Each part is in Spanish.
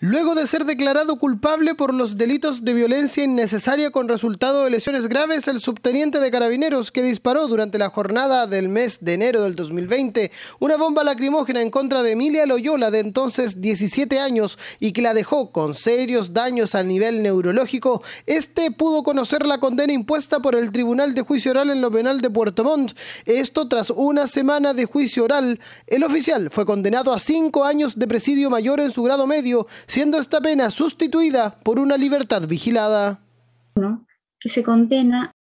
Luego de ser declarado culpable por los delitos de violencia innecesaria con resultado de lesiones graves, el subteniente de carabineros que disparó durante la jornada del mes de enero del 2020 una bomba lacrimógena en contra de Emilia Loyola, de entonces 17 años, y que la dejó con serios daños a nivel neurológico, este pudo conocer la condena impuesta por el Tribunal de Juicio Oral en lo penal de Puerto Montt. Esto tras una semana de juicio oral. El oficial fue condenado a cinco años de presidio mayor en su grado medio siendo esta pena sustituida por una libertad vigilada. Que se condena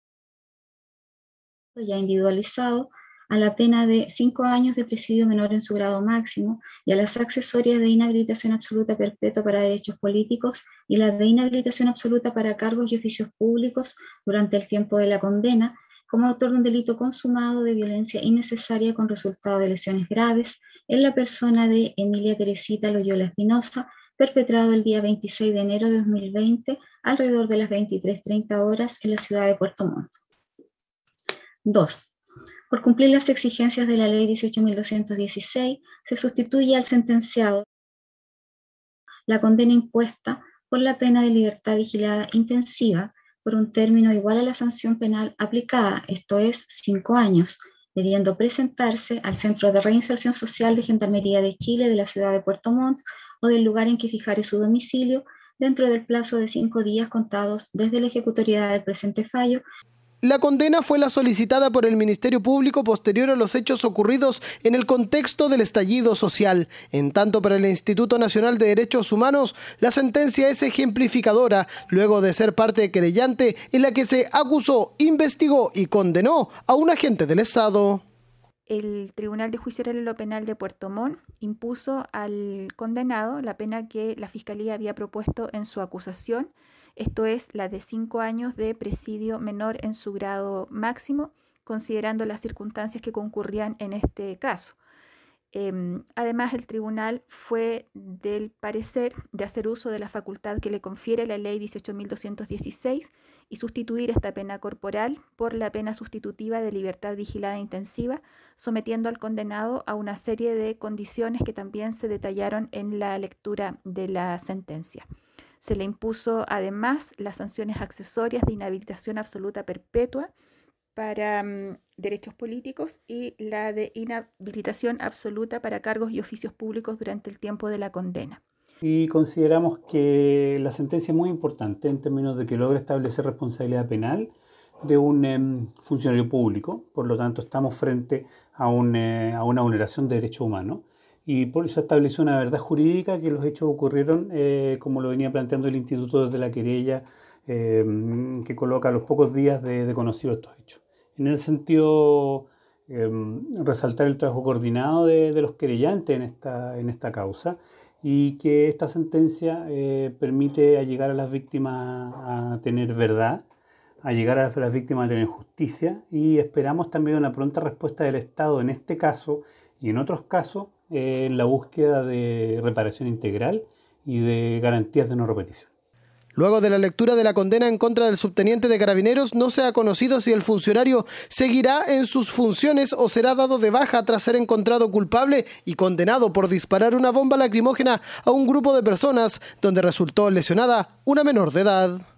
ya individualizado a la pena de cinco años de presidio menor en su grado máximo y a las accesorias de inhabilitación absoluta perpetua para derechos políticos y la de inhabilitación absoluta para cargos y oficios públicos durante el tiempo de la condena, como autor de un delito consumado de violencia innecesaria con resultado de lesiones graves en la persona de Emilia Teresita Loyola Espinosa, perpetrado el día 26 de enero de 2020 alrededor de las 23.30 horas en la ciudad de Puerto Montt. 2. Por cumplir las exigencias de la Ley 18.216, se sustituye al sentenciado la condena impuesta por la pena de libertad vigilada intensiva por un término igual a la sanción penal aplicada, esto es, cinco años, debiendo presentarse al Centro de Reinserción Social de Gendarmería de Chile de la ciudad de Puerto Montt o del lugar en que fijare su domicilio dentro del plazo de cinco días contados desde la ejecutoria del presente fallo la condena fue la solicitada por el Ministerio Público posterior a los hechos ocurridos en el contexto del estallido social. En tanto, para el Instituto Nacional de Derechos Humanos, la sentencia es ejemplificadora, luego de ser parte querellante en la que se acusó, investigó y condenó a un agente del Estado. El Tribunal de Juicio de lo Penal de Puerto Montt impuso al condenado la pena que la Fiscalía había propuesto en su acusación esto es la de cinco años de presidio menor en su grado máximo, considerando las circunstancias que concurrían en este caso. Em, además, el tribunal fue del parecer de hacer uso de la facultad que le confiere la ley 18.216 y sustituir esta pena corporal por la pena sustitutiva de libertad vigilada intensiva, sometiendo al condenado a una serie de condiciones que también se detallaron en la lectura de la sentencia. Se le impuso además las sanciones accesorias de inhabilitación absoluta perpetua para mm, derechos políticos y la de inhabilitación absoluta para cargos y oficios públicos durante el tiempo de la condena. Y consideramos que la sentencia es muy importante en términos de que logra establecer responsabilidad penal de un em, funcionario público, por lo tanto estamos frente a, eh, a una vulneración de derechos humanos y por eso estableció una verdad jurídica que los hechos ocurrieron eh, como lo venía planteando el Instituto desde la querella eh, que coloca a los pocos días de, de conocidos estos hechos. En el sentido, eh, resaltar el trabajo coordinado de, los querellantes en esta, en esta causa y que esta sentencia permite llegar a las víctimas a tener verdad, a llegar a las víctimas a tener justicia y esperamos también una pronta respuesta del Estado en este caso y en otros casos en la búsqueda de reparación integral y de garantías de no repetición. Luego de la lectura de la condena en contra del subteniente de carabineros, no se ha conocido si el funcionario seguirá en sus funciones o será dado de baja tras ser encontrado culpable y condenado por disparar una bomba lacrimógena a un grupo de personas donde resultó lesionada una menor de edad.